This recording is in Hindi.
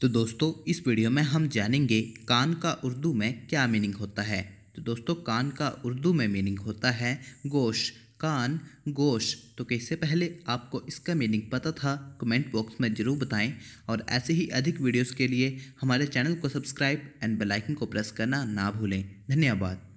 तो दोस्तों इस वीडियो में हम जानेंगे कान का उर्दू में क्या मीनिंग होता है तो दोस्तों कान का उर्दू में मीनिंग होता है गोश कान गोश तो कैसे पहले आपको इसका मीनिंग पता था कमेंट बॉक्स में ज़रूर बताएं और ऐसे ही अधिक वीडियोस के लिए हमारे चैनल को सब्सक्राइब एंड बेल आइकन को प्रेस करना ना भूलें धन्यवाद